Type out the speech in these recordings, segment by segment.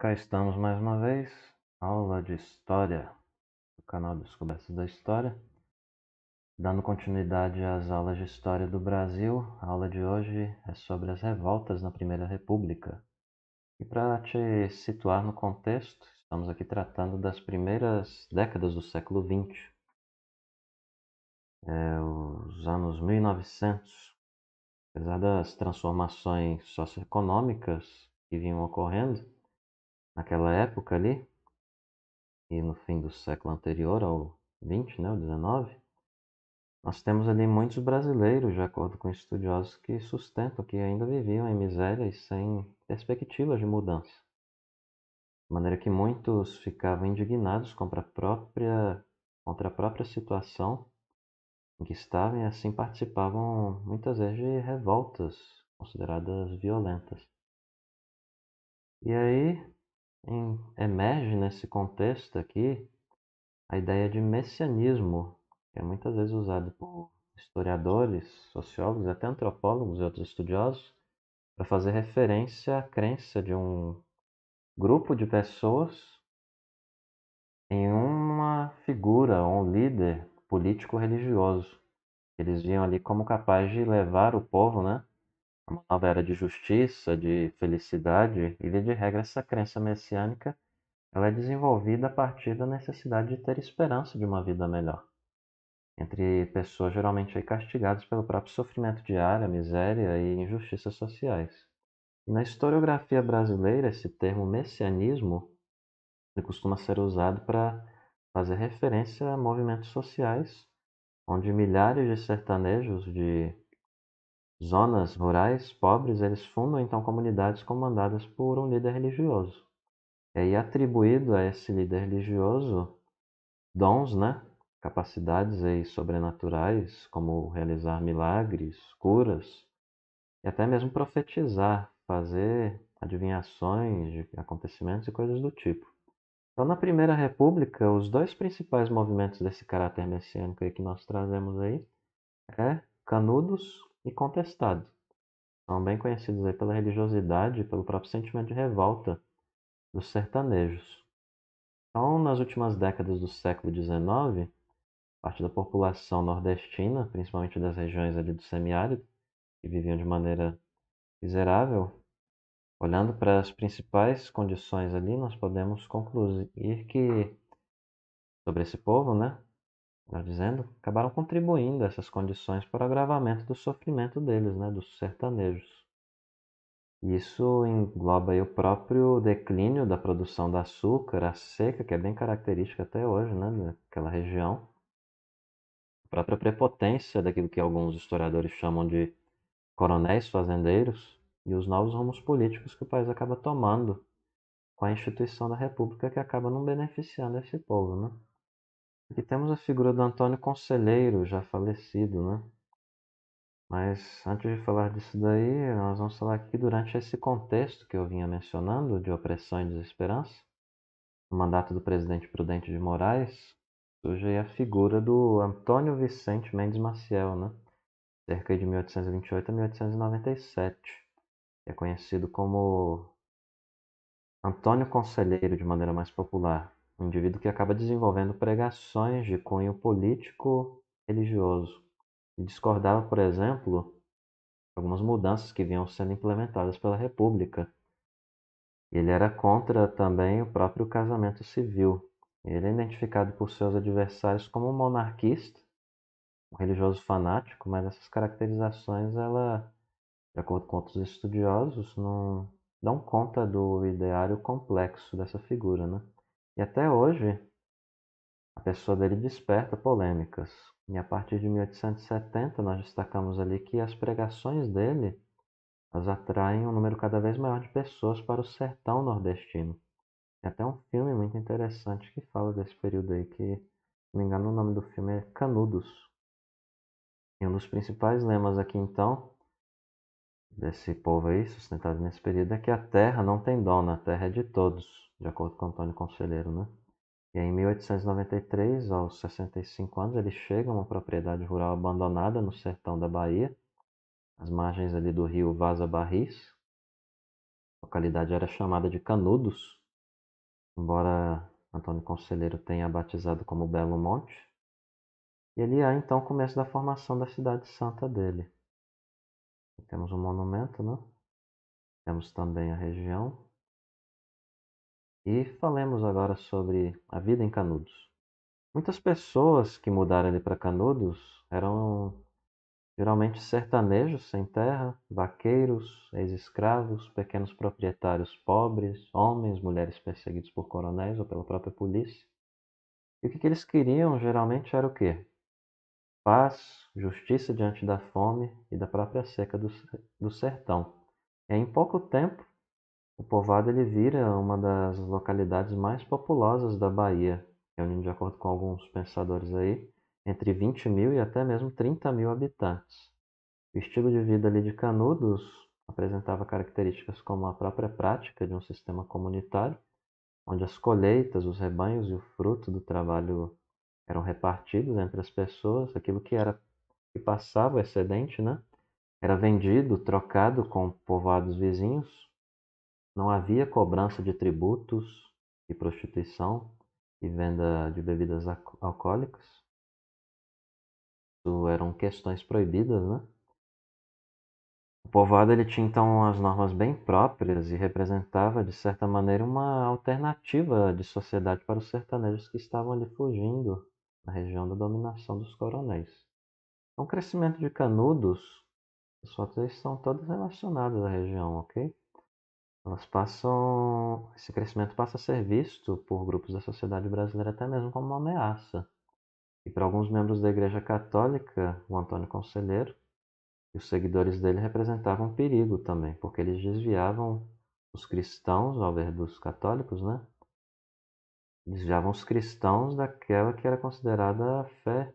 Cá estamos mais uma vez, aula de História, do canal Descobertas da História, dando continuidade às aulas de História do Brasil. A aula de hoje é sobre as revoltas na Primeira República. E para te situar no contexto, estamos aqui tratando das primeiras décadas do século XX, é, os anos 1900. Apesar das transformações socioeconômicas que vinham ocorrendo, naquela época ali, e no fim do século anterior ao 20, né, o 19, nós temos ali muitos brasileiros, de acordo com estudiosos, que sustentam que ainda viviam em miséria e sem perspectivas de mudança. De maneira que muitos ficavam indignados contra a própria, contra a própria situação em que estavam e assim participavam muitas vezes de revoltas consideradas violentas. E aí, emerge nesse contexto aqui a ideia de messianismo, que é muitas vezes usado por historiadores, sociólogos, até antropólogos e outros estudiosos, para fazer referência à crença de um grupo de pessoas em uma figura, um líder político-religioso. Eles viam ali como capaz de levar o povo né, uma nova era de justiça, de felicidade, e via de regra essa crença messiânica ela é desenvolvida a partir da necessidade de ter esperança de uma vida melhor. Entre pessoas geralmente castigadas pelo próprio sofrimento diário, miséria e injustiças sociais. Na historiografia brasileira, esse termo messianismo costuma ser usado para fazer referência a movimentos sociais, onde milhares de sertanejos de Zonas rurais pobres eles fundam então comunidades comandadas por um líder religioso. E aí atribuído a esse líder religioso dons, né? capacidades aí sobrenaturais, como realizar milagres, curas e até mesmo profetizar, fazer adivinhações de acontecimentos e coisas do tipo. Então, na Primeira República, os dois principais movimentos desse caráter messiânico aí que nós trazemos aí é Canudos e contestado, bem conhecidos aí pela religiosidade e pelo próprio sentimento de revolta dos sertanejos. Então, nas últimas décadas do século XIX, parte da população nordestina, principalmente das regiões ali do semiárido, que viviam de maneira miserável, olhando para as principais condições ali, nós podemos concluir que sobre esse povo, né, Tá dizendo? Acabaram contribuindo essas condições para o agravamento do sofrimento deles, né? Dos sertanejos. Isso engloba o próprio declínio da produção da açúcar, a seca, que é bem característica até hoje, né? Daquela região. A própria prepotência daquilo que alguns historiadores chamam de coronéis fazendeiros e os novos rumos políticos que o país acaba tomando com a instituição da república que acaba não beneficiando esse povo, né? Aqui temos a figura do Antônio Conselheiro, já falecido, né? Mas antes de falar disso daí, nós vamos falar aqui durante esse contexto que eu vinha mencionando de opressão e desesperança, no mandato do presidente Prudente de Moraes, surge a figura do Antônio Vicente Mendes Maciel, né? cerca de 1828 a 1897. É conhecido como Antônio Conselheiro de maneira mais popular um indivíduo que acaba desenvolvendo pregações de cunho político religioso e discordava, por exemplo, algumas mudanças que vinham sendo implementadas pela República. Ele era contra também o próprio casamento civil. Ele é identificado por seus adversários como um monarquista, um religioso fanático, mas essas caracterizações, ela, de acordo com outros estudiosos, não dão conta do ideário complexo dessa figura, né? E até hoje, a pessoa dele desperta polêmicas. E a partir de 1870, nós destacamos ali que as pregações dele as atraem um número cada vez maior de pessoas para o sertão nordestino. Tem até um filme muito interessante que fala desse período aí, que, se não me engano, o nome do filme é Canudos. E um dos principais lemas aqui, então, desse povo aí, sustentado nesse período, é que a terra não tem dono, né? a terra é de todos de acordo com Antônio Conselheiro, né? E em 1893, aos 65 anos, ele chega a uma propriedade rural abandonada no sertão da Bahia, às margens ali do rio Vaza Barris. A localidade era chamada de Canudos, embora Antônio Conselheiro tenha batizado como Belo Monte. E ali há então o começo da formação da cidade santa dele. Aqui temos um monumento, né? Temos também a região e falemos agora sobre a vida em Canudos. Muitas pessoas que mudaram ali para Canudos eram geralmente sertanejos sem terra, vaqueiros, ex-escravos, pequenos proprietários pobres, homens, mulheres perseguidos por coronéis ou pela própria polícia. E o que, que eles queriam geralmente era o quê? Paz, justiça diante da fome e da própria seca do, do sertão. E em pouco tempo, o povoado ele vira uma das localidades mais populosas da Bahia, reunindo, de acordo com alguns pensadores aí, entre 20 mil e até mesmo 30 mil habitantes. O estilo de vida ali de Canudos apresentava características como a própria prática de um sistema comunitário, onde as colheitas, os rebanhos e o fruto do trabalho eram repartidos entre as pessoas, aquilo que era que passava o excedente, né? Era vendido, trocado com povoados vizinhos, não havia cobrança de tributos e prostituição e venda de bebidas alcoólicas. Isso eram questões proibidas, né? O povoado ele tinha então as normas bem próprias e representava de certa maneira uma alternativa de sociedade para os sertanejos que estavam ali fugindo na região da dominação dos coronéis. Então, o crescimento de Canudos, as fotos são todas relacionadas à região, ok? elas passam, esse crescimento passa a ser visto por grupos da sociedade brasileira até mesmo como uma ameaça. E para alguns membros da Igreja Católica, o Antônio Conselheiro e os seguidores dele representavam um perigo também, porque eles desviavam os cristãos, ao ver dos católicos, né? Desviavam os cristãos daquela que era considerada a fé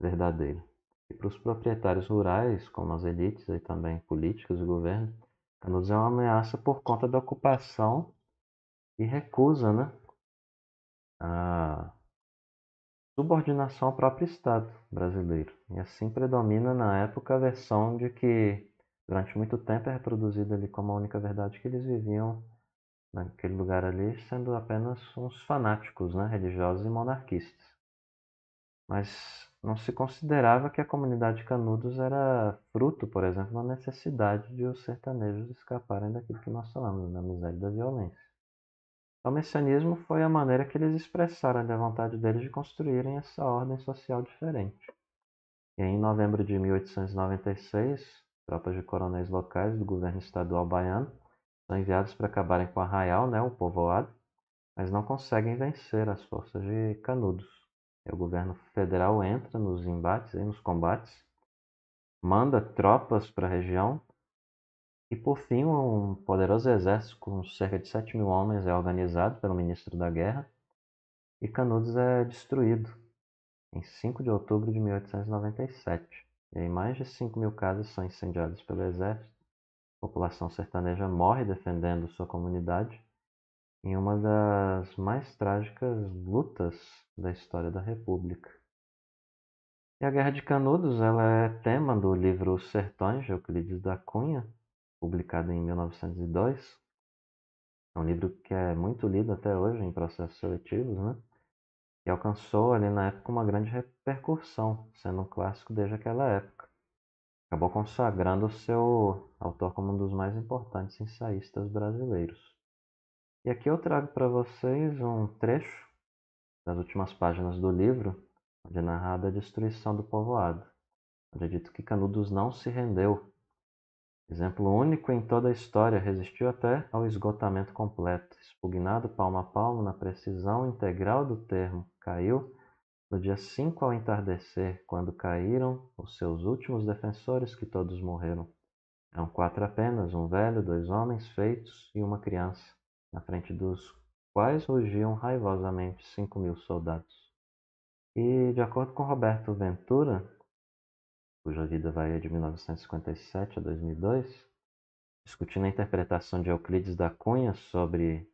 verdadeira. E para os proprietários rurais, como as elites e também políticas e governo, Canudos é uma ameaça por conta da ocupação e recusa, né? A subordinação ao próprio Estado brasileiro. E assim predomina na época a versão de que durante muito tempo é reproduzida ali como a única verdade que eles viviam naquele lugar ali, sendo apenas uns fanáticos, né, religiosos e monarquistas. Mas não se considerava que a comunidade de Canudos era fruto, por exemplo, da necessidade de os sertanejos escaparem daquilo que nós falamos, da né? amizade e da violência. Então, o messianismo foi a maneira que eles expressaram a vontade deles de construírem essa ordem social diferente. E aí, em novembro de 1896, tropas de coronéis locais do governo estadual baiano são enviadas para acabarem com o arraial, né, o povoado, mas não conseguem vencer as forças de Canudos o governo federal entra nos embates, e nos combates, manda tropas para a região e, por fim, um poderoso exército com cerca de 7 mil homens é organizado pelo ministro da Guerra e Canudos é destruído em 5 de outubro de 1897. E aí mais de 5 mil casas são incendiadas pelo exército, a população sertaneja morre defendendo sua comunidade em uma das mais trágicas lutas da história da República. E a Guerra de Canudos ela é tema do livro Sertões, de Euclides da Cunha, publicado em 1902. É um livro que é muito lido até hoje em processos seletivos, né? E alcançou ali na época uma grande repercussão, sendo um clássico desde aquela época. Acabou consagrando o seu autor como um dos mais importantes ensaístas brasileiros. E aqui eu trago para vocês um trecho das últimas páginas do livro, onde é narrada a destruição do povoado, onde é dito que Canudos não se rendeu. Exemplo único em toda a história, resistiu até ao esgotamento completo, expugnado palmo a palmo na precisão integral do termo, caiu no dia 5 ao entardecer, quando caíram os seus últimos defensores, que todos morreram. Eram quatro apenas, um velho, dois homens feitos e uma criança na frente dos quais rugiam raivosamente cinco mil soldados. E, de acordo com Roberto Ventura, cuja vida vai de 1957 a 2002, discutindo a interpretação de Euclides da Cunha sobre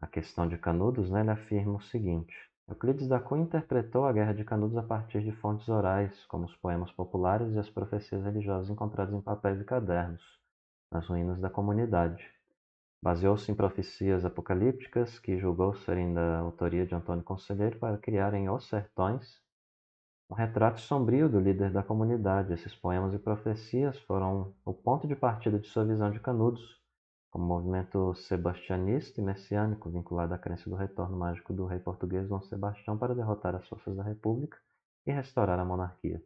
a questão de Canudos, né, ele afirma o seguinte: Euclides da Cunha interpretou a Guerra de Canudos a partir de fontes orais, como os poemas populares e as profecias religiosas encontradas em papéis e cadernos, nas ruínas da comunidade. Baseou-se em profecias apocalípticas que julgou serem da autoria de Antônio Conselheiro para criar em Os Sertões um retrato sombrio do líder da comunidade. Esses poemas e profecias foram o ponto de partida de sua visão de Canudos, como movimento sebastianista e messiânico vinculado à crença do retorno mágico do rei português Dom Sebastião para derrotar as forças da República e restaurar a monarquia.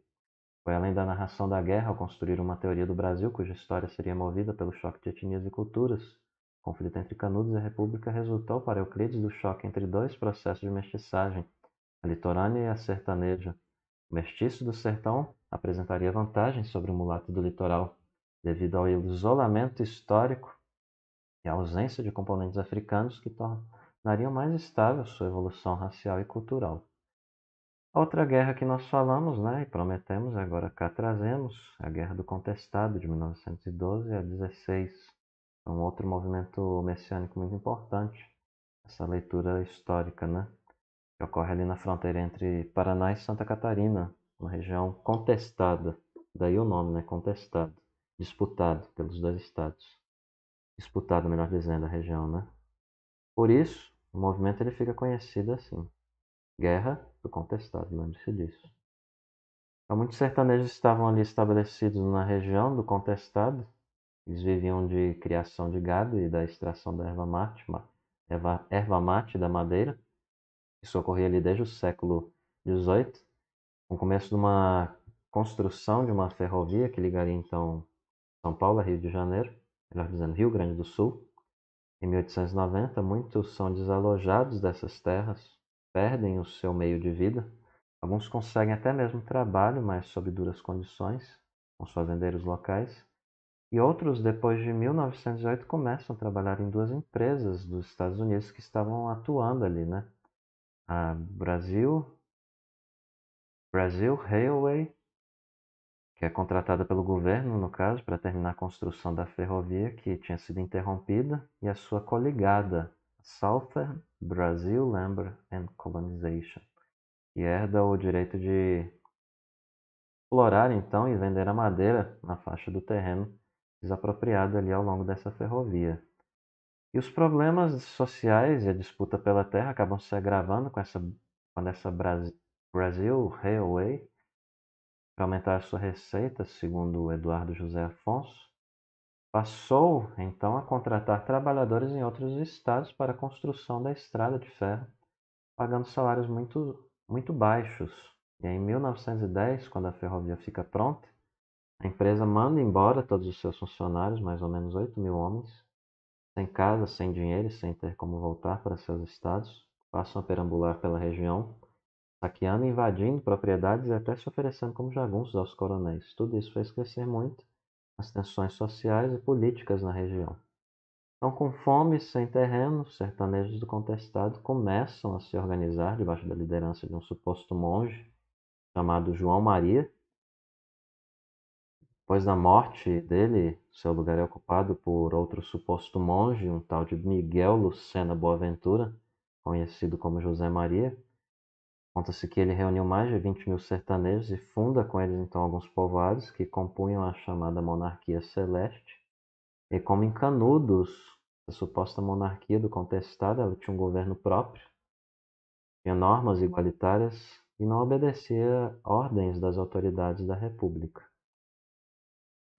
Foi além da narração da guerra ao construir uma teoria do Brasil cuja história seria movida pelo choque de etnias e culturas o conflito entre Canudos e a República resultou para Euclides do choque entre dois processos de mestiçagem, a litorânea e a sertaneja. O mestiço do sertão apresentaria vantagens sobre o mulato do litoral, devido ao isolamento histórico e à ausência de componentes africanos que tornariam mais estável sua evolução racial e cultural. outra guerra que nós falamos, né, e prometemos agora cá trazemos, é a Guerra do Contestado de 1912 a 16. É um outro movimento messiânico muito importante, essa leitura histórica, né? Que ocorre ali na fronteira entre Paraná e Santa Catarina, uma região contestada, daí o nome, né? Contestado, disputado pelos dois estados. Disputado, melhor dizendo, a região, né? Por isso, o movimento ele fica conhecido assim: Guerra do Contestado, lembre-se disso. Então, muitos sertanejos estavam ali estabelecidos na região do Contestado, eles viviam de criação de gado e da extração da erva mate, erva, erva mate da madeira. Isso ocorria ali desde o século XVIII, com o começo de uma construção de uma ferrovia que ligaria então São Paulo a Rio de Janeiro, melhor dizendo, Rio Grande do Sul. Em 1890, muitos são desalojados dessas terras, perdem o seu meio de vida. Alguns conseguem até mesmo trabalho, mas sob duras condições, com os fazendeiros locais e outros depois de 1908 começam a trabalhar em duas empresas dos Estados Unidos que estavam atuando ali, né? A Brasil, Brasil Railway, que é contratada pelo governo, no caso, para terminar a construção da ferrovia que tinha sido interrompida, e a sua coligada, Southern Brazil Lumber and Colonization, que herda o direito de explorar então e vender a madeira na faixa do terreno desapropriado ali ao longo dessa ferrovia. E os problemas sociais e a disputa pela terra acabam se agravando com essa, com essa Brasil, Brasil Railway, para aumentar a sua receita, segundo Eduardo José Afonso, passou então a contratar trabalhadores em outros estados para a construção da estrada de ferro, pagando salários muito, muito baixos. E em 1910, quando a ferrovia fica pronta, a empresa manda embora todos os seus funcionários, mais ou menos 8 mil homens, sem casa, sem dinheiro, sem ter como voltar para seus estados, passam a perambular pela região, saqueando, invadindo propriedades e até se oferecendo como jagunços aos coronéis. Tudo isso fez crescer muito as tensões sociais e políticas na região. Então, com fome sem terreno, sertanejos do contestado começam a se organizar debaixo da liderança de um suposto monge chamado João Maria, depois da morte dele, seu lugar é ocupado por outro suposto monge, um tal de Miguel Lucena Boaventura, conhecido como José Maria. Conta-se que ele reuniu mais de 20 mil sertanejos e funda com eles então alguns povoados que compunham a chamada Monarquia Celeste. E como em Canudos, a suposta monarquia do contestado, ela tinha um governo próprio, tinha normas igualitárias e não obedecia ordens das autoridades da República.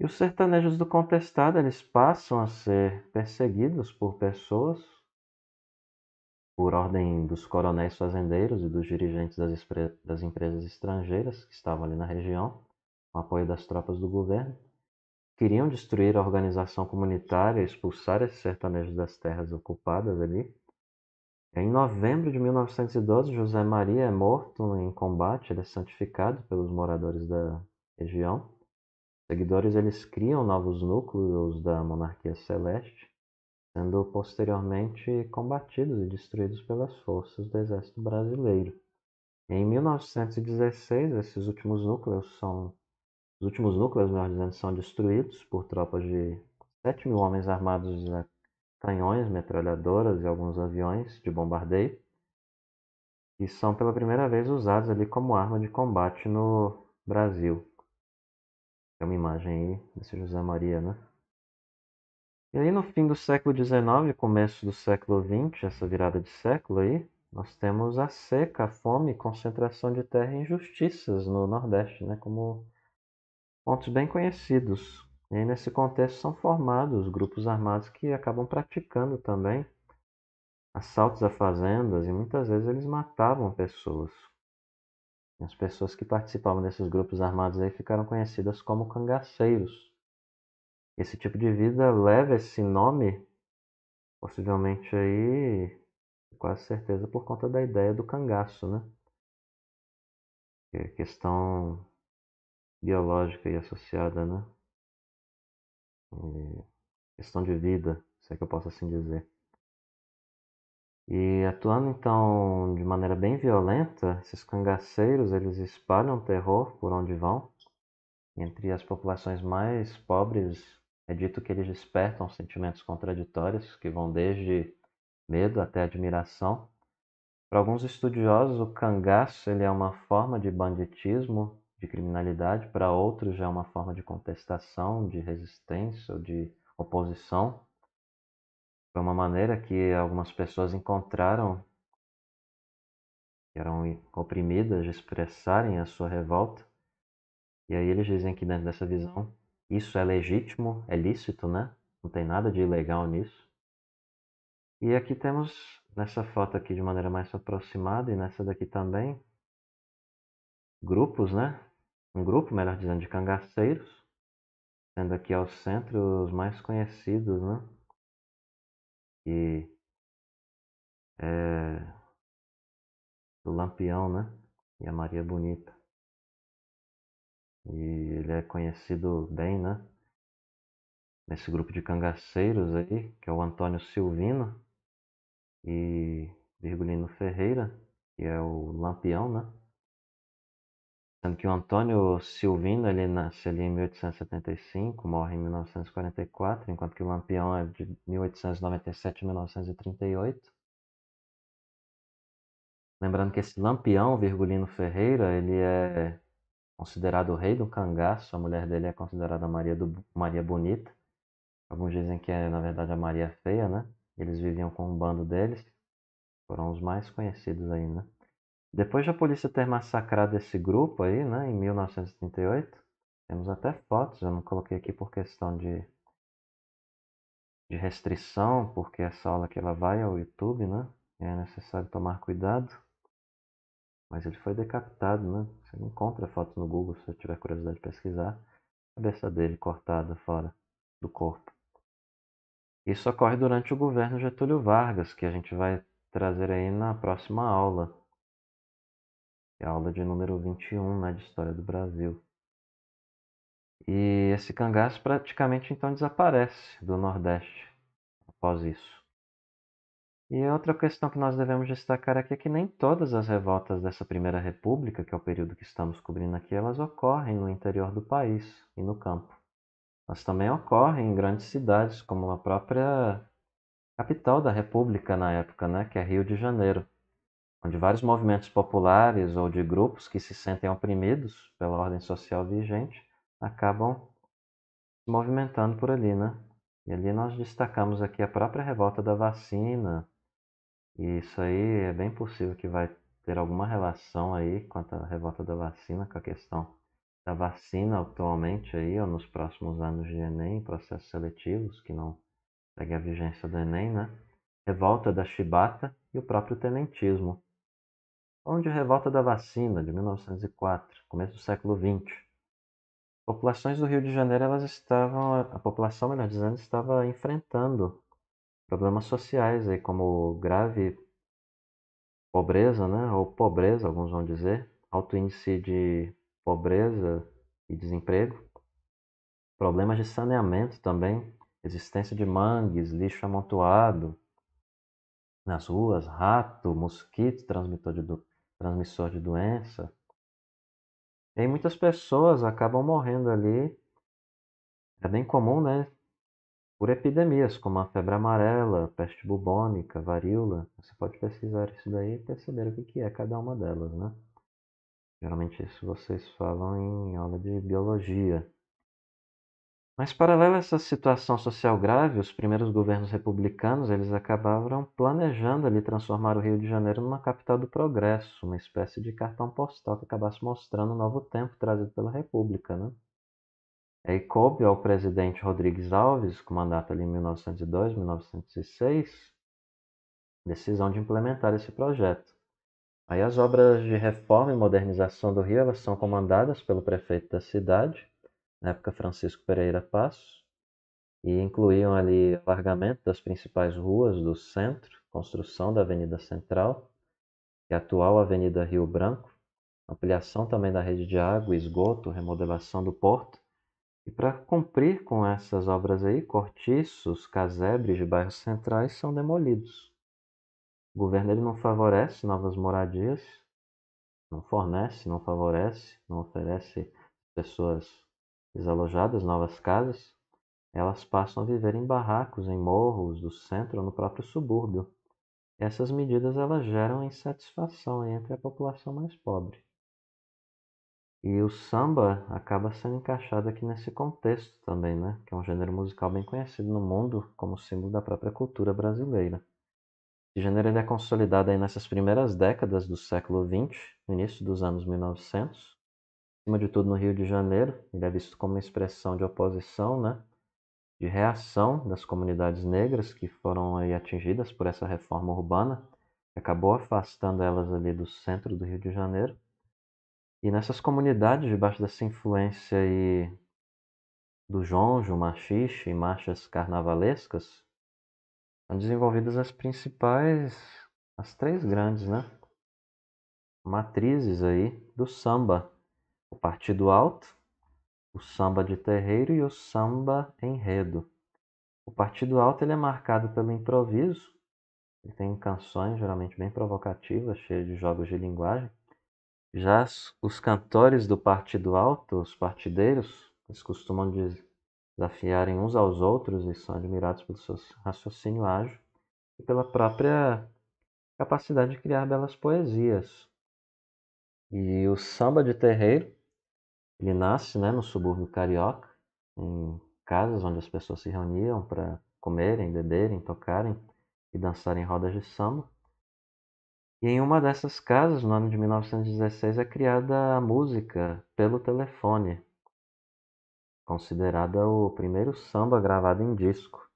E os sertanejos do contestado, eles passam a ser perseguidos por pessoas, por ordem dos coronéis fazendeiros e dos dirigentes das, das empresas estrangeiras que estavam ali na região, com apoio das tropas do governo, queriam destruir a organização comunitária, expulsar esses sertanejos das terras ocupadas ali. Em novembro de 1912, José Maria é morto em combate, ele é santificado pelos moradores da região seguidores eles criam novos núcleos da monarquia celeste, sendo posteriormente combatidos e destruídos pelas forças do exército brasileiro. Em 1916, esses últimos núcleos são os últimos núcleos, melhor dizendo, são destruídos por tropas de 7 mil homens armados de canhões, metralhadoras e alguns aviões de bombardeio, e são pela primeira vez usados ali como arma de combate no Brasil. Tem uma imagem aí desse José Maria, né? E aí no fim do século XIX, começo do século XX, essa virada de século aí, nós temos a seca, a fome, concentração de terra e injustiças no Nordeste, né? Como pontos bem conhecidos. E aí nesse contexto são formados grupos armados que acabam praticando também assaltos a fazendas e muitas vezes eles matavam pessoas. As pessoas que participavam desses grupos armados aí ficaram conhecidas como cangaceiros. Esse tipo de vida leva esse nome, possivelmente aí, quase certeza por conta da ideia do cangaço, né? Que é questão biológica e associada, né? E questão de vida, se é que eu posso assim dizer. E atuando então de maneira bem violenta, esses cangaceiros eles espalham terror por onde vão. Entre as populações mais pobres, é dito que eles despertam sentimentos contraditórios que vão desde medo até admiração. Para alguns estudiosos, o cangaço ele é uma forma de banditismo, de criminalidade, para outros já é uma forma de contestação, de resistência ou de oposição foi uma maneira que algumas pessoas encontraram, que eram oprimidas, de expressarem a sua revolta. E aí eles dizem que dentro dessa uhum. visão, isso é legítimo, é lícito, né? Não tem nada de ilegal nisso. E aqui temos, nessa foto aqui de maneira mais aproximada e nessa daqui também, grupos, né? Um grupo, melhor dizendo, de cangaceiros, sendo aqui ao centro os mais conhecidos, né? E é, do Lampião, né? E a Maria Bonita. E ele é conhecido bem, né? Nesse grupo de cangaceiros aí, que é o Antônio Silvino e Virgulino Ferreira, que é o Lampião, né? Sendo que o Antônio Silvino ele nasce ali em 1875, morre em 1944, enquanto que o Lampião é de 1897 a 1938. Lembrando que esse Lampião, Virgulino Ferreira, ele é considerado o rei do cangaço, a mulher dele é considerada Maria, do, Maria Bonita. Alguns dizem que é, na verdade, a Maria Feia, né? Eles viviam com um bando deles, foram os mais conhecidos aí, né? Depois da polícia ter massacrado esse grupo aí, né, em 1938, temos até fotos, eu não coloquei aqui por questão de, de restrição, porque essa aula que ela vai ao YouTube, né, é necessário tomar cuidado. Mas ele foi decapitado, né, você não encontra fotos no Google se você tiver curiosidade de pesquisar. A cabeça dele cortada fora do corpo. Isso ocorre durante o governo Getúlio Vargas, que a gente vai trazer aí na próxima aula é a aula de número 21 né, de História do Brasil. E esse cangaço praticamente então desaparece do Nordeste após isso. E outra questão que nós devemos destacar aqui é que nem todas as revoltas dessa Primeira República, que é o período que estamos cobrindo aqui, elas ocorrem no interior do país e no campo. Mas também ocorrem em grandes cidades, como a própria capital da República na época, né, que é Rio de Janeiro onde vários movimentos populares ou de grupos que se sentem oprimidos pela ordem social vigente acabam se movimentando por ali, né? E ali nós destacamos aqui a própria revolta da vacina, e isso aí é bem possível que vai ter alguma relação aí quanto à revolta da vacina, com a questão da vacina atualmente aí, ou nos próximos anos de Enem, processos seletivos que não segue a vigência do Enem, né? Revolta da chibata e o próprio tenentismo onde a revolta da vacina de 1904, começo do século XX. Populações do Rio de Janeiro, elas estavam, a população, melhor dizendo, estava enfrentando problemas sociais aí como grave pobreza, né, ou pobreza, alguns vão dizer, alto índice de pobreza e desemprego, problemas de saneamento também, existência de mangues, lixo amontoado nas ruas, rato, mosquito, transmissor de, do, transmissor de doença. E muitas pessoas acabam morrendo ali. É bem comum, né? Por epidemias como a febre amarela, peste bubônica, varíola. Você pode pesquisar isso daí e perceber o que é cada uma delas, né? Geralmente isso vocês falam em aula de biologia. Mas paralelo a essa situação social grave, os primeiros governos republicanos, eles acabaram planejando ali transformar o Rio de Janeiro numa capital do progresso, uma espécie de cartão postal que acabasse mostrando o um novo tempo trazido pela República, né? E coube ao presidente Rodrigues Alves, com mandato ali em 1902-1906, decisão de implementar esse projeto. Aí as obras de reforma e modernização do Rio, elas são comandadas pelo prefeito da cidade, na época Francisco Pereira Passos, e incluíam ali alargamento das principais ruas do centro, construção da Avenida Central, que é a atual Avenida Rio Branco, ampliação também da rede de água, esgoto, remodelação do porto. E para cumprir com essas obras aí, cortiços, casebres de bairros centrais são demolidos. O governo ele não favorece novas moradias, não fornece, não favorece, não oferece pessoas Desalojadas novas casas, elas passam a viver em barracos, em morros do centro ou no próprio subúrbio. Essas medidas elas geram insatisfação entre a população mais pobre. E o samba acaba sendo encaixado aqui nesse contexto também, né? Que é um gênero musical bem conhecido no mundo como símbolo da própria cultura brasileira. Esse gênero é consolidado aí nessas primeiras décadas do século XX, no início dos anos 1900, acima de tudo no Rio de Janeiro, ele é visto como uma expressão de oposição, né? de reação das comunidades negras que foram aí atingidas por essa reforma urbana, que acabou afastando elas ali do centro do Rio de Janeiro. E nessas comunidades, debaixo dessa influência aí do jonjo, machixe e marchas carnavalescas, são desenvolvidas as principais, as três grandes, né? Matrizes aí do samba, o partido alto, o samba de terreiro e o samba enredo. O partido alto ele é marcado pelo improviso, ele tem canções geralmente bem provocativas, cheias de jogos de linguagem. Já os cantores do partido alto, os partideiros, eles costumam desafiarem uns aos outros e são admirados pelo seu raciocínio ágil e pela própria capacidade de criar belas poesias. E o samba de terreiro ele nasce né, no subúrbio carioca, em casas onde as pessoas se reuniam para comerem, beberem, tocarem e dançarem rodas de samba. E em uma dessas casas, no ano de 1916, é criada a música pelo telefone, considerada o primeiro samba gravado em disco.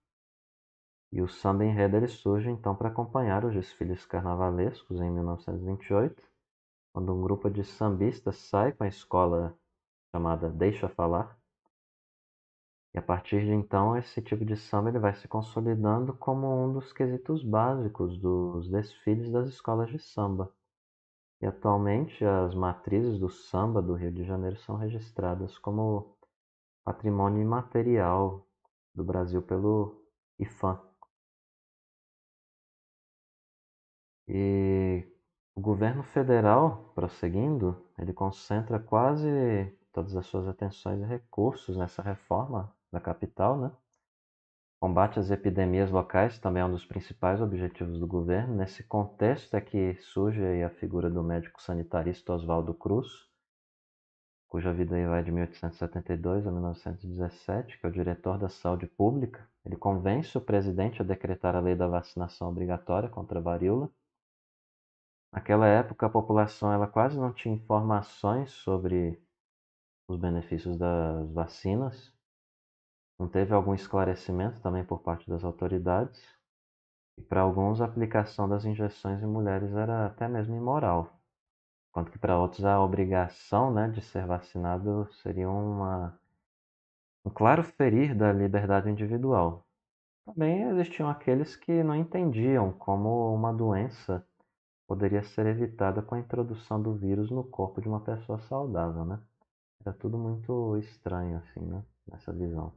E o samba enredo ele surge então para acompanhar os desfiles carnavalescos em 1928, quando um grupo de sambistas sai com a escola chamada Deixa Falar. E a partir de então, esse tipo de samba ele vai se consolidando como um dos quesitos básicos dos desfiles das escolas de samba. E atualmente, as matrizes do samba do Rio de Janeiro são registradas como patrimônio imaterial do Brasil pelo IFAM. E o governo federal, prosseguindo, ele concentra quase todas as suas atenções e recursos nessa reforma da capital, né? Combate às epidemias locais também é um dos principais objetivos do governo. Nesse contexto é que surge a figura do médico sanitarista Oswaldo Cruz, cuja vida vai de 1872 a 1917, que é o diretor da saúde pública. Ele convence o presidente a decretar a lei da vacinação obrigatória contra a varíola. Naquela época, a população ela quase não tinha informações sobre os benefícios das vacinas. Não teve algum esclarecimento também por parte das autoridades. E para alguns, a aplicação das injeções em mulheres era até mesmo imoral, enquanto que para outros a obrigação né, de ser vacinado seria uma, um claro ferir da liberdade individual. Também existiam aqueles que não entendiam como uma doença poderia ser evitada com a introdução do vírus no corpo de uma pessoa saudável, né? Era tudo muito estranho, assim, né? Nessa visão. Há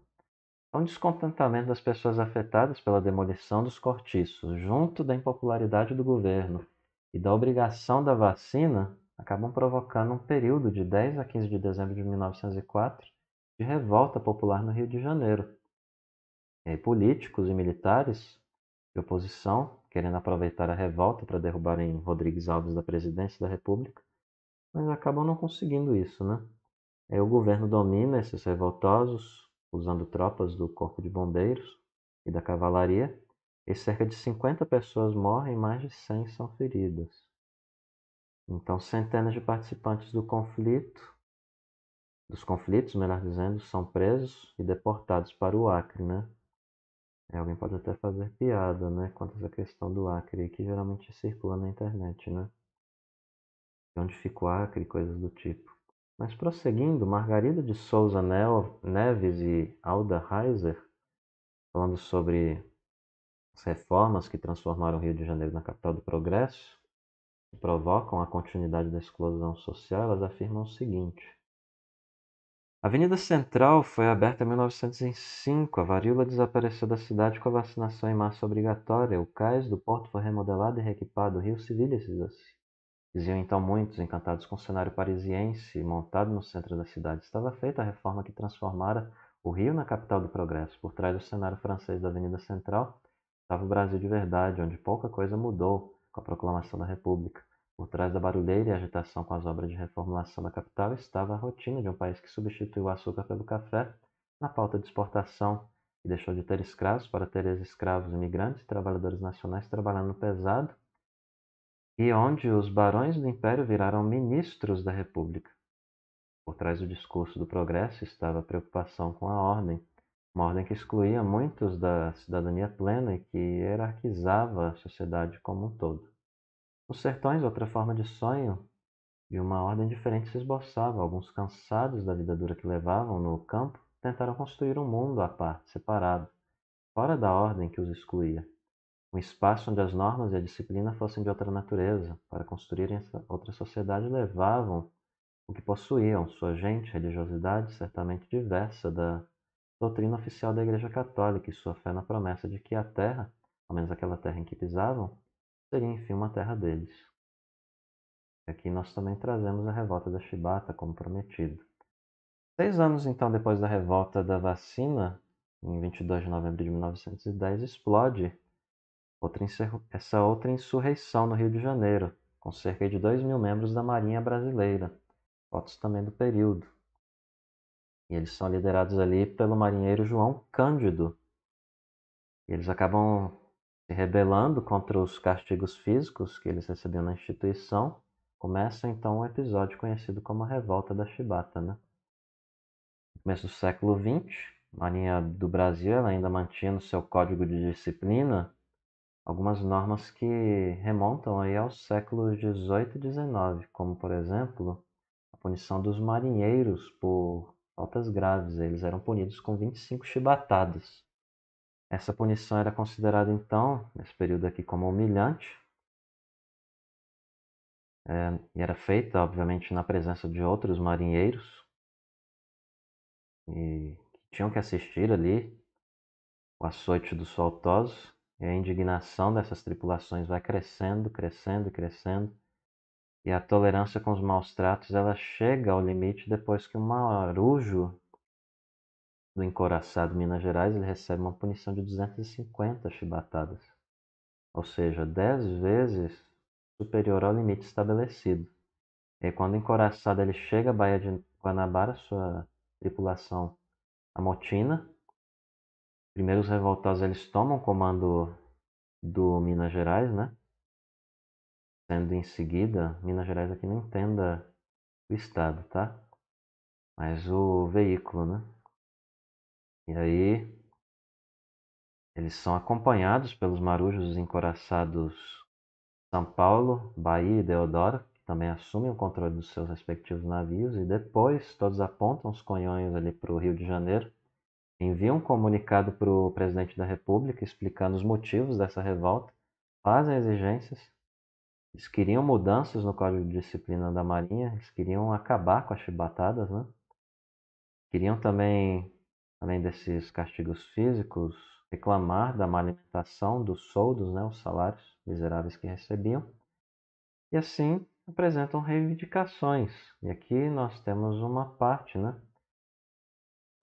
então, um descontentamento das pessoas afetadas pela demolição dos cortiços, junto da impopularidade do governo e da obrigação da vacina, acabam provocando um período de 10 a 15 de dezembro de 1904 de revolta popular no Rio de Janeiro. E aí, políticos e militares de oposição, querendo aproveitar a revolta para derrubarem Rodrigues Alves da presidência da República, mas acabam não conseguindo isso, né? o governo domina esses revoltosos, usando tropas do Corpo de Bombeiros e da Cavalaria, e cerca de 50 pessoas morrem e mais de 100 são feridas. Então, centenas de participantes do conflito, dos conflitos, melhor dizendo, são presos e deportados para o Acre, né? É, alguém pode até fazer piada, né, quanto a essa questão do Acre, que geralmente circula na internet, né? Onde fica o Acre, coisas do tipo. Mas prosseguindo, Margarida de Souza Neves e Alda Heiser, falando sobre as reformas que transformaram o Rio de Janeiro na capital do progresso, que provocam a continuidade da exclusão social, elas afirmam o seguinte. A Avenida Central foi aberta em 1905. A varíola desapareceu da cidade com a vacinação em massa obrigatória. O cais do porto foi remodelado e reequipado. O rio civiliza-se Diziam então muitos, encantados com o cenário parisiense montado no centro da cidade, estava feita a reforma que transformara o Rio na capital do progresso. Por trás do cenário francês da Avenida Central estava o Brasil de verdade, onde pouca coisa mudou com a proclamação da República. Por trás da barulheira e agitação com as obras de reformulação da capital estava a rotina de um país que substituiu o açúcar pelo café na pauta de exportação e deixou de ter escravos para ter ex-escravos imigrantes e trabalhadores nacionais trabalhando pesado e onde os barões do império viraram ministros da república. Por trás do discurso do progresso estava a preocupação com a ordem, uma ordem que excluía muitos da cidadania plena e que hierarquizava a sociedade como um todo. Os sertões, outra forma de sonho e uma ordem diferente se esboçava. Alguns cansados da vida dura que levavam no campo tentaram construir um mundo à parte, separado, fora da ordem que os excluía um espaço onde as normas e a disciplina fossem de outra natureza, para construírem outra sociedade levavam o que possuíam, sua gente, religiosidade certamente diversa da doutrina oficial da Igreja Católica e sua fé na promessa de que a terra, ao menos aquela terra em que pisavam, seria enfim uma terra deles. E aqui nós também trazemos a revolta da Chibata como prometido. Seis anos então depois da revolta da vacina, em 22 de novembro de 1910, explode outra essa outra insurreição no Rio de Janeiro, com cerca de 2 mil membros da Marinha Brasileira, fotos também do período. E eles são liderados ali pelo marinheiro João Cândido. E eles acabam se rebelando contra os castigos físicos que eles recebiam na instituição. Começa então um episódio conhecido como a Revolta da Chibata. Né? No começo do século XX, a Marinha do Brasil ainda mantinha no seu código de disciplina algumas normas que remontam aí ao século XVIII e XIX, como por exemplo a punição dos marinheiros por faltas graves. Eles eram punidos com 25 chibatadas. Essa punição era considerada então, nesse período aqui, como humilhante. É, e era feita, obviamente, na presença de outros marinheiros e que tinham que assistir ali o açoite dos faltosos. E a indignação dessas tripulações vai crescendo, crescendo, crescendo. E a tolerância com os maus tratos ela chega ao limite depois que o marujo do encoraçado Minas Gerais ele recebe uma punição de 250 chibatadas, ou seja, 10 vezes superior ao limite estabelecido. E quando o encoraçado ele chega à Baía de Guanabara, sua tripulação amotina Primeiro os revoltosos eles tomam o comando do Minas Gerais, né? Sendo em seguida, Minas Gerais aqui não entenda o estado, tá? Mas o veículo, né? E aí eles são acompanhados pelos marujos encoraçados São Paulo, Bahia e Deodoro, que também assumem o controle dos seus respectivos navios, e depois todos apontam os canhões ali para o Rio de Janeiro, envia um comunicado para o presidente da República explicando os motivos dessa revolta, fazem exigências, eles queriam mudanças no Código de Disciplina da Marinha, eles queriam acabar com as chibatadas, né? Queriam também, além desses castigos físicos, reclamar da má alimentação, dos soldos, né, os salários miseráveis que recebiam. E assim apresentam reivindicações. E aqui nós temos uma parte, né?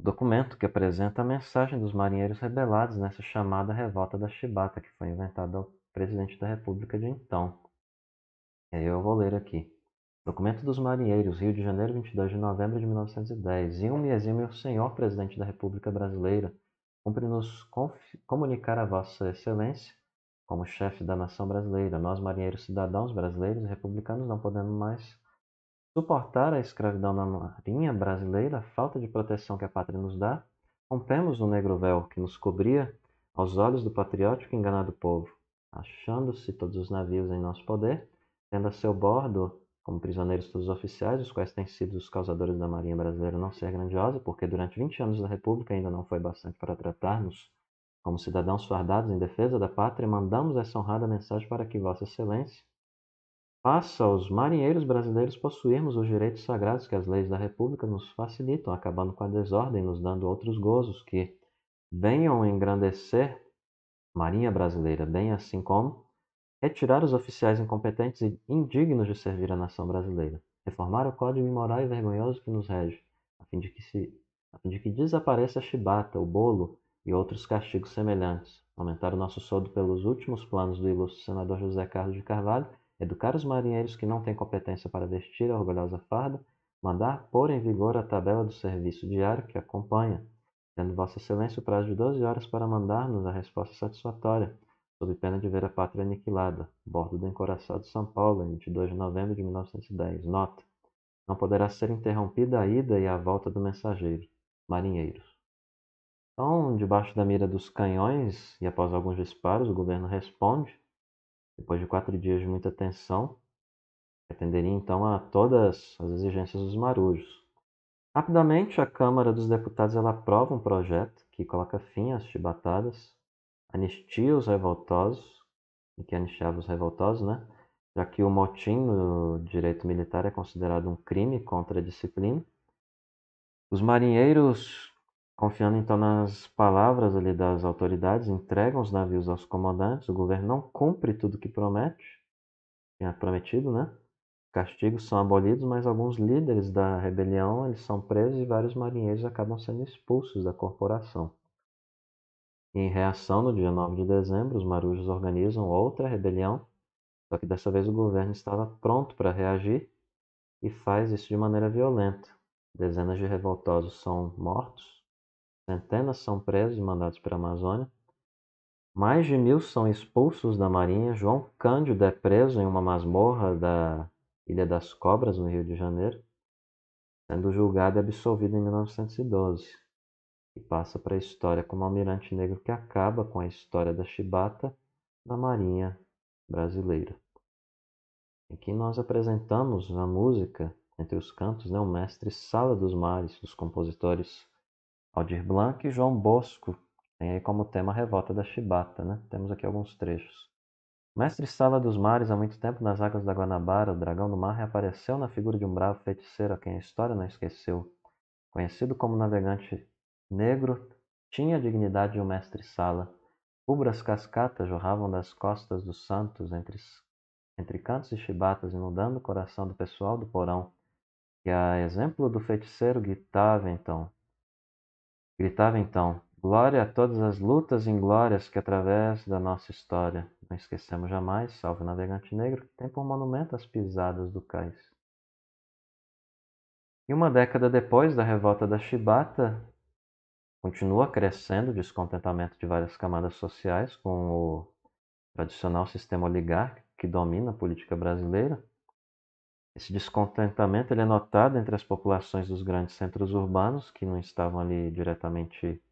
documento que apresenta a mensagem dos marinheiros rebelados nessa chamada Revolta da Chibata, que foi inventada ao presidente da República de então. E aí eu vou ler aqui. Documento dos Marinheiros, Rio de Janeiro, 22 de novembro de 1910. Ilme um exímio senhor presidente da República Brasileira, cumpre-nos comunicar a vossa excelência, como chefe da nação brasileira, nós marinheiros cidadãos brasileiros e republicanos não podemos mais suportar a escravidão na marinha brasileira, a falta de proteção que a pátria nos dá, rompemos o negro véu que nos cobria aos olhos do patriótico e enganado povo, achando-se todos os navios em nosso poder, tendo a seu bordo como prisioneiros todos os oficiais, os quais têm sido os causadores da marinha brasileira não ser grandiosa, porque durante 20 anos da república ainda não foi bastante para tratar-nos como cidadãos fardados em defesa da pátria, mandamos essa honrada mensagem para que Vossa Excelência Faça aos marinheiros brasileiros possuirmos os direitos sagrados que as leis da República nos facilitam, acabando com a desordem, nos dando outros gozos que venham engrandecer a Marinha Brasileira, bem assim como retirar os oficiais incompetentes e indignos de servir a nação brasileira, reformar o código imoral e vergonhoso que nos rege, a fim de que, se, a fim de que desapareça a chibata, o bolo e outros castigos semelhantes, aumentar o nosso soldo pelos últimos planos do ilustre senador José Carlos de Carvalho educar os marinheiros que não têm competência para vestir a orgulhosa farda, mandar pôr em vigor a tabela do serviço diário que acompanha, tendo Vossa Excelência o prazo de 12 horas para mandar-nos a resposta satisfatória, sob pena de ver a pátria aniquilada, bordo do encoraçado São Paulo, em 22 de novembro de 1910. Nota: não poderá ser interrompida a ida e a volta do mensageiro, marinheiros. Então, debaixo da mira dos canhões e após alguns disparos, o governo responde, depois de quatro dias de muita tensão, atenderia então a todas as exigências dos marujos. Rapidamente, a Câmara dos Deputados ela aprova um projeto que coloca fim às chibatadas, anistia os revoltosos, e que anistiava os revoltosos, né? já que o motim no direito militar é considerado um crime contra a disciplina. Os marinheiros Confiando então nas palavras ali das autoridades, entregam os navios aos comandantes, o governo não cumpre tudo que promete, tinha é prometido, né? Castigos são abolidos, mas alguns líderes da rebelião eles são presos e vários marinheiros acabam sendo expulsos da corporação. Em reação, no dia 9 de dezembro, os marujos organizam outra rebelião, só que dessa vez o governo estava pronto para reagir e faz isso de maneira violenta. Dezenas de revoltosos são mortos, Centenas são presos e mandados para a Amazônia. Mais de mil são expulsos da Marinha. João Cândido é preso em uma masmorra da Ilha das Cobras, no Rio de Janeiro, sendo julgado e absolvido em 1912. E passa para a história como almirante negro que acaba com a história da chibata da Marinha brasileira. Aqui que nós apresentamos na música, entre os cantos, né, o mestre Sala dos Mares, dos compositores Aldir Blanc e João Bosco, tem aí como tema a revolta da Chibata, né? Temos aqui alguns trechos. Mestre Sala dos Mares, há muito tempo nas águas da Guanabara, o dragão do mar reapareceu na figura de um bravo feiticeiro a quem a história não esqueceu. Conhecido como navegante negro, tinha a dignidade de um mestre Sala. Ubras cascatas jorravam das costas dos santos entre, entre cantos e chibatas, inundando o coração do pessoal do porão, E a exemplo do feiticeiro, gritava então: Gritava então: Glória a todas as lutas inglórias que através da nossa história não esquecemos jamais, salve o navegante negro, que tem por monumento as pisadas do cais. E uma década depois da revolta da Chibata, continua crescendo o descontentamento de várias camadas sociais com o tradicional sistema oligárquico que domina a política brasileira esse descontentamento ele é notado entre as populações dos grandes centros urbanos, que não estavam ali diretamente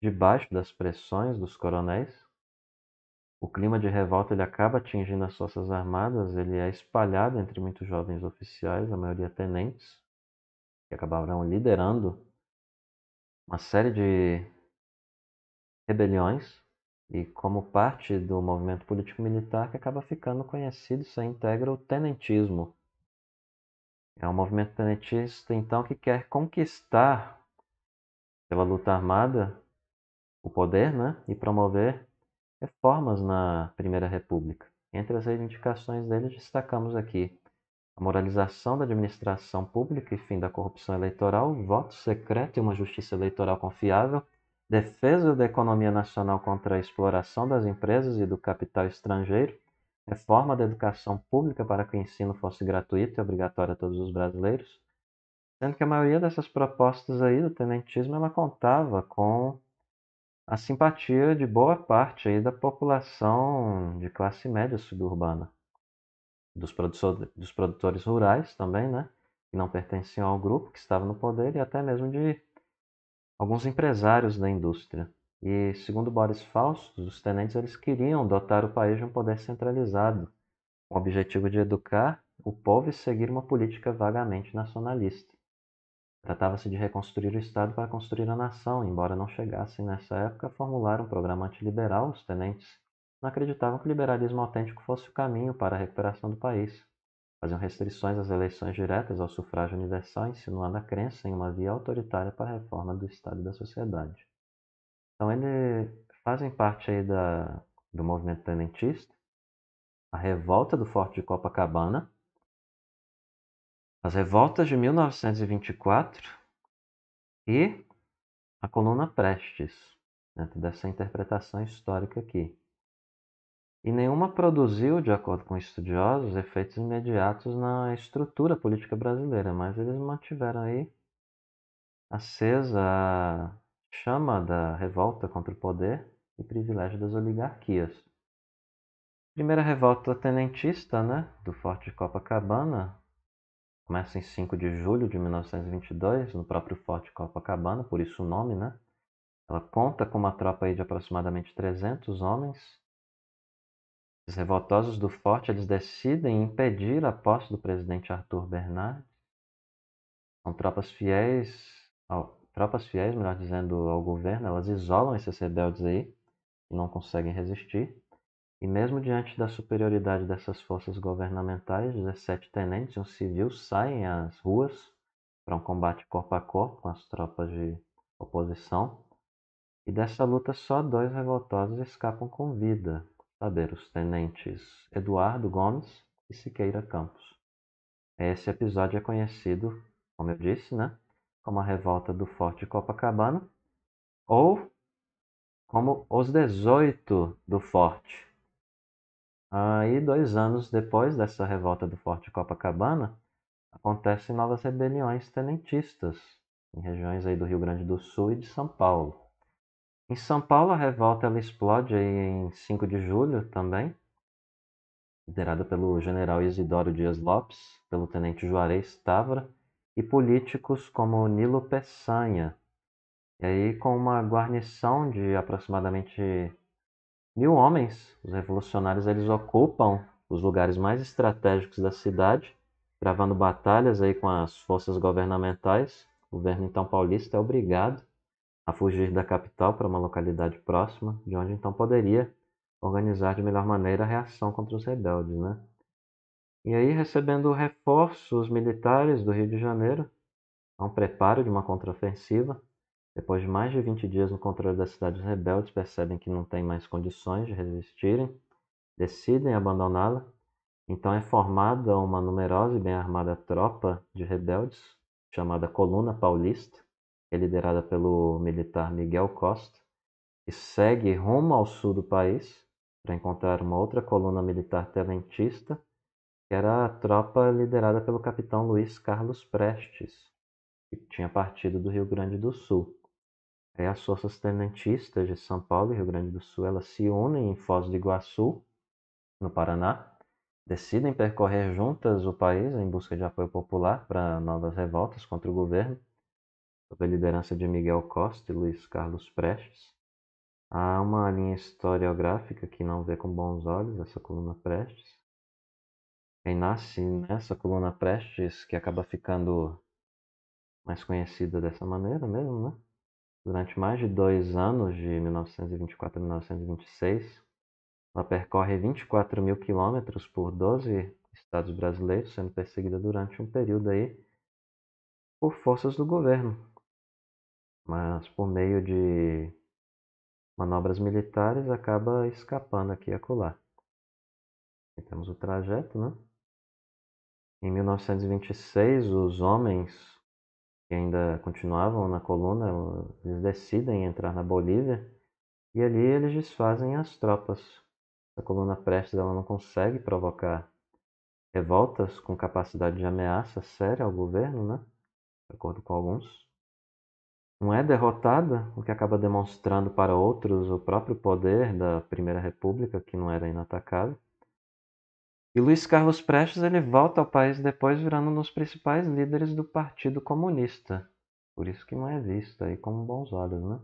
debaixo das pressões dos coronéis. O clima de revolta ele acaba atingindo as forças armadas, ele é espalhado entre muitos jovens oficiais, a maioria tenentes, que acabarão liderando uma série de rebeliões e como parte do movimento político militar que acaba ficando conhecido, se integra o tenentismo, é um movimento planetista então, que quer conquistar pela luta armada o poder né, e promover reformas na Primeira República. Entre as reivindicações dele destacamos aqui a moralização da administração pública e fim da corrupção eleitoral, voto secreto e uma justiça eleitoral confiável, defesa da economia nacional contra a exploração das empresas e do capital estrangeiro, Reforma da educação pública para que o ensino fosse gratuito e obrigatório a todos os brasileiros, sendo que a maioria dessas propostas aí do tenentismo ela contava com a simpatia de boa parte aí da população de classe média suburbana, dos, dos produtores rurais também, né, que não pertenciam ao grupo que estava no poder e até mesmo de alguns empresários da indústria. E, segundo Boris Faustos, os tenentes eles queriam dotar o país de um poder centralizado, com o objetivo de educar o povo e seguir uma política vagamente nacionalista. Tratava-se de reconstruir o Estado para construir a nação, embora não chegassem nessa época a formular um programa antiliberal, os tenentes não acreditavam que o liberalismo autêntico fosse o caminho para a recuperação do país. Faziam restrições às eleições diretas ao sufrágio universal, insinuando a crença em uma via autoritária para a reforma do Estado e da sociedade. Então eles fazem parte aí da, do movimento tenentista, a revolta do Forte de Copacabana, as revoltas de 1924 e a coluna Prestes, né, dentro dessa interpretação histórica aqui. E nenhuma produziu, de acordo com estudiosos, efeitos imediatos na estrutura política brasileira, mas eles mantiveram aí acesa a chama da revolta contra o poder e privilégio das oligarquias. Primeira revolta tenentista né, do Forte de Copacabana começa em 5 de julho de 1922, no próprio Forte Copacabana, por isso o nome, né? Ela conta com uma tropa de aproximadamente 300 homens. Os revoltosos do forte eles decidem impedir a posse do presidente Arthur Bernardes. São tropas fiéis ao tropas fiéis, melhor dizendo, ao governo, elas isolam esses rebeldes aí e não conseguem resistir. E mesmo diante da superioridade dessas forças governamentais, 17 tenentes e um civil saem às ruas para um combate corpo a corpo com as tropas de oposição. E dessa luta só dois revoltosos escapam com vida, saber, os tenentes Eduardo Gomes e Siqueira Campos. Esse episódio é conhecido, como eu disse, né, como a revolta do Forte Copacabana, ou como os 18 do Forte. Aí, dois anos depois dessa revolta do Forte Copacabana, acontecem novas rebeliões tenentistas em regiões aí do Rio Grande do Sul e de São Paulo. Em São Paulo, a revolta ela explode aí em 5 de julho também, liderada pelo general Isidoro Dias Lopes, pelo tenente Juarez Távora, e políticos como Nilo Peçanha. E aí, com uma guarnição de aproximadamente mil homens, os revolucionários eles ocupam os lugares mais estratégicos da cidade, travando batalhas aí com as forças governamentais. O governo então paulista é obrigado a fugir da capital para uma localidade próxima, de onde então poderia organizar de melhor maneira a reação contra os rebeldes, né? E aí, recebendo reforços militares do Rio de Janeiro, há um preparo de uma contraofensiva. Depois de mais de 20 dias no controle das cidades rebeldes, percebem que não têm mais condições de resistirem, decidem abandoná-la. Então é formada uma numerosa e bem armada tropa de rebeldes, chamada Coluna Paulista, é liderada pelo militar Miguel Costa, e segue rumo ao sul do país para encontrar uma outra coluna militar talentista era a tropa liderada pelo capitão Luiz Carlos Prestes, que tinha partido do Rio Grande do Sul. Aí as forças tenentistas de São Paulo e Rio Grande do Sul elas se unem em Foz do Iguaçu, no Paraná, decidem percorrer juntas o país em busca de apoio popular para novas revoltas contra o governo, sob a liderança de Miguel Costa e Luiz Carlos Prestes. Há uma linha historiográfica que não vê com bons olhos essa coluna Prestes, quem nasce nessa coluna Prestes, que acaba ficando mais conhecida dessa maneira mesmo, né? Durante mais de dois anos, de 1924 a 1926, ela percorre 24 mil quilômetros por 12 estados brasileiros, sendo perseguida durante um período aí por forças do governo, mas por meio de manobras militares acaba escapando aqui e acolá. temos o trajeto, né? Em 1926, os homens que ainda continuavam na coluna, eles decidem entrar na Bolívia e ali eles desfazem as tropas. A coluna Prestes ela não consegue provocar revoltas com capacidade de ameaça séria ao governo, né? De acordo com alguns. Não é derrotada, o que acaba demonstrando para outros o próprio poder da Primeira República, que não era inatacável. E Luiz Carlos Prestes ele volta ao país depois virando um dos principais líderes do Partido Comunista. Por isso que não é visto aí com bons olhos, né?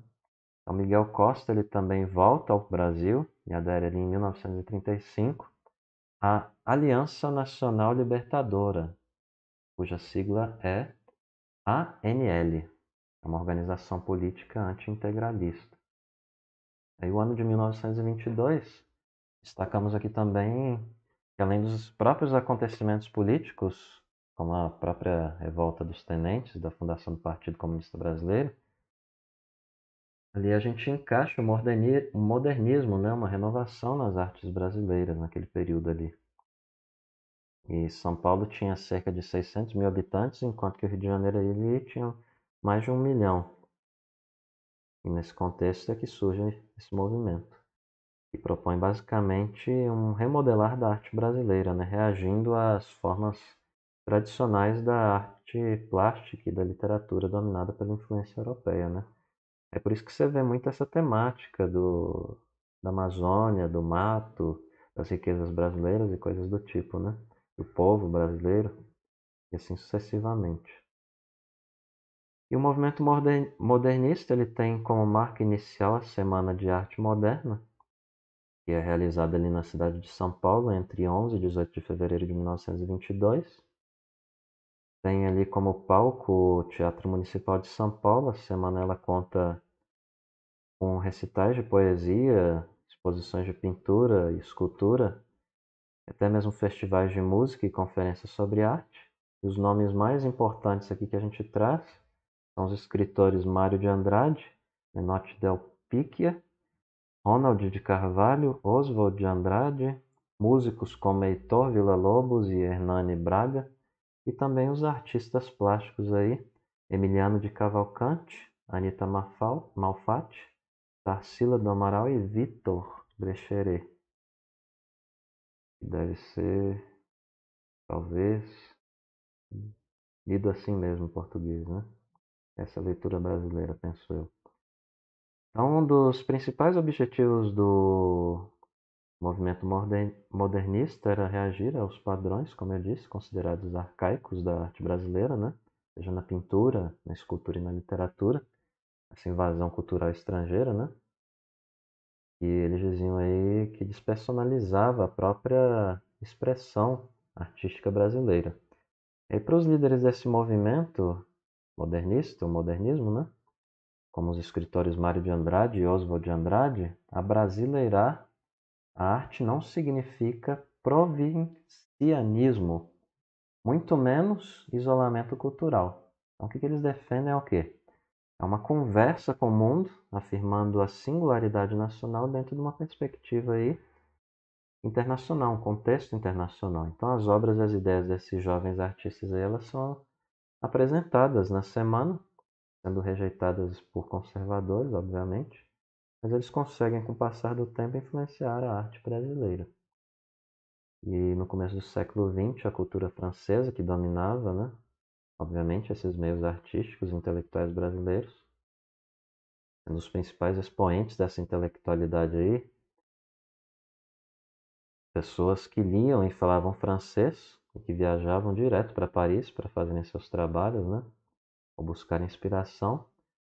Então Miguel Costa ele também volta ao Brasil e adere ali em 1935 à Aliança Nacional Libertadora, cuja sigla é ANL, é uma organização política anti-integralista. Aí o ano de 1922, destacamos aqui também além dos próprios acontecimentos políticos, como a própria revolta dos tenentes da fundação do Partido Comunista Brasileiro, ali a gente encaixa o modernismo, né, uma renovação nas artes brasileiras naquele período ali. E São Paulo tinha cerca de 600 mil habitantes, enquanto que o Rio de Janeiro ele tinha mais de um milhão. E nesse contexto é que surge esse movimento que propõe basicamente um remodelar da arte brasileira, né? reagindo às formas tradicionais da arte plástica e da literatura dominada pela influência europeia. Né? É por isso que você vê muito essa temática do, da Amazônia, do mato, das riquezas brasileiras e coisas do tipo, né? do povo brasileiro, e assim sucessivamente. E o movimento modernista ele tem como marca inicial a Semana de Arte Moderna, é realizada ali na cidade de São Paulo entre 11 e 18 de fevereiro de 1922. Tem ali como palco o Teatro Municipal de São Paulo. A semana ela conta com recitais de poesia, exposições de pintura e escultura, até mesmo festivais de música e conferências sobre arte. E os nomes mais importantes aqui que a gente traz são os escritores Mário de Andrade, Menotti Del Picchia, Ronald de Carvalho, Oswald de Andrade, músicos como Heitor Villa-Lobos e Hernani Braga, e também os artistas plásticos aí, Emiliano de Cavalcante, Anita Mafal, Malfatti, Tarsila do Amaral e Vitor Brecheret. Deve ser, talvez, lido assim mesmo em português, né? Essa leitura brasileira, penso eu. Então, um dos principais objetivos do movimento modernista era reagir aos padrões, como eu disse, considerados arcaicos da arte brasileira, né? seja na pintura, na escultura e na literatura, essa invasão cultural estrangeira, né? E eles diziam aí que despersonalizava a própria expressão artística brasileira. E para os líderes desse movimento modernista, o modernismo, né? como os escritores Mário de Andrade e Oswald de Andrade, a brasileirar a arte não significa provincianismo, muito menos isolamento cultural. Então, o que, que eles defendem é o quê? É uma conversa com o mundo, afirmando a singularidade nacional dentro de uma perspectiva aí internacional, um contexto internacional. Então, as obras e as ideias desses jovens artistas aí, elas são apresentadas na semana sendo rejeitadas por conservadores, obviamente, mas eles conseguem, com o passar do tempo, influenciar a arte brasileira. E no começo do século XX, a cultura francesa, que dominava, né, obviamente, esses meios artísticos intelectuais brasileiros, sendo os principais expoentes dessa intelectualidade aí, pessoas que liam e falavam francês e que viajavam direto para Paris para fazerem seus trabalhos, né? buscar inspiração.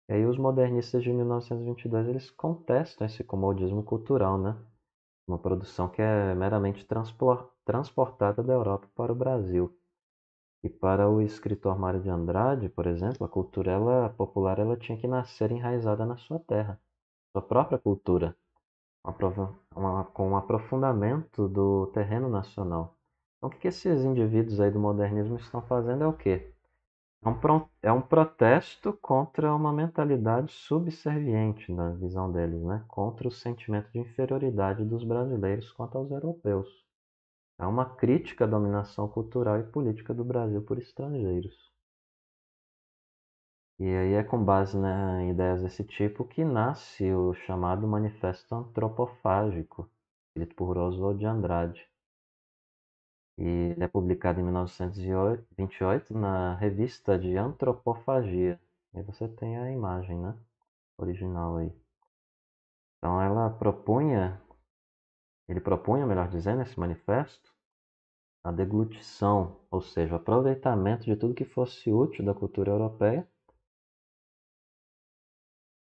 E aí os modernistas de 1922 eles contestam esse comodismo cultural, né? Uma produção que é meramente transportada da Europa para o Brasil. E para o escritor Mário de Andrade, por exemplo, a cultura ela, popular ela tinha que nascer enraizada na sua terra, sua própria cultura, uma, uma, com um aprofundamento do terreno nacional. Então, o que esses indivíduos aí do modernismo estão fazendo é o quê? É um, pro, é um protesto contra uma mentalidade subserviente, na visão deles, né? contra o sentimento de inferioridade dos brasileiros quanto aos europeus. É uma crítica à dominação cultural e política do Brasil por estrangeiros. E aí é com base né, em ideias desse tipo que nasce o chamado Manifesto Antropofágico, escrito por Oswald de Andrade, e é publicado em 1928 na revista de antropofagia. E você tem a imagem, né? Original aí. Então ela propunha, ele propunha, melhor dizendo, esse manifesto, a deglutição, ou seja, o aproveitamento de tudo que fosse útil da cultura europeia,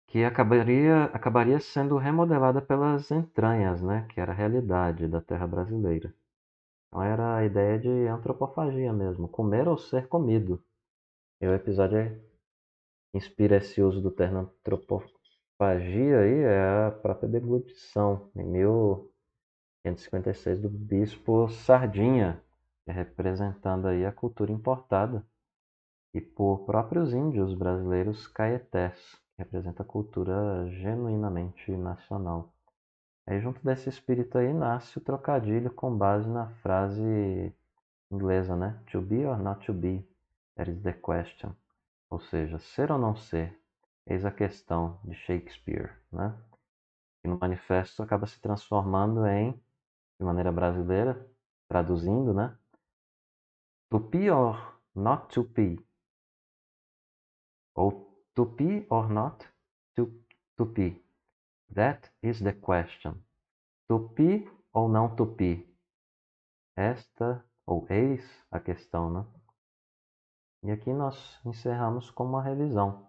que acabaria, acabaria sendo remodelada pelas entranhas, né? Que era a realidade da terra brasileira. Então era a ideia de antropofagia mesmo, comer ou ser comido. E o episódio é, inspira esse uso do termo antropofagia aí, é a própria deglutição, em 1556, do bispo Sardinha, representando aí a cultura importada, e por próprios índios brasileiros caetés, que representa a cultura genuinamente nacional. Aí, junto desse espírito aí, nasce o trocadilho com base na frase inglesa, né? To be or not to be, that is the question. Ou seja, ser ou não ser, eis a questão de Shakespeare, né? E no manifesto acaba se transformando em, de maneira brasileira, traduzindo, né? To be or not to be. Ou to be or not to, to be. That is the question. Tupi ou não tupi? Esta ou eis a questão, né? E aqui nós encerramos com uma revisão.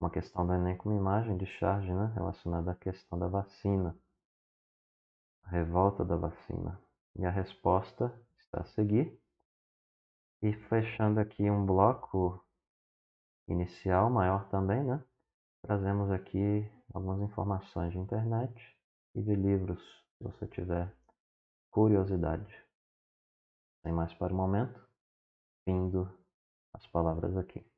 Uma questão do Enem com imagem de charge, né? Relacionada à questão da vacina. A revolta da vacina. E a resposta está a seguir. E fechando aqui um bloco inicial maior também, né? Trazemos aqui algumas informações de internet e de livros, se você tiver curiosidade. Sem mais para o momento, vindo as palavras aqui.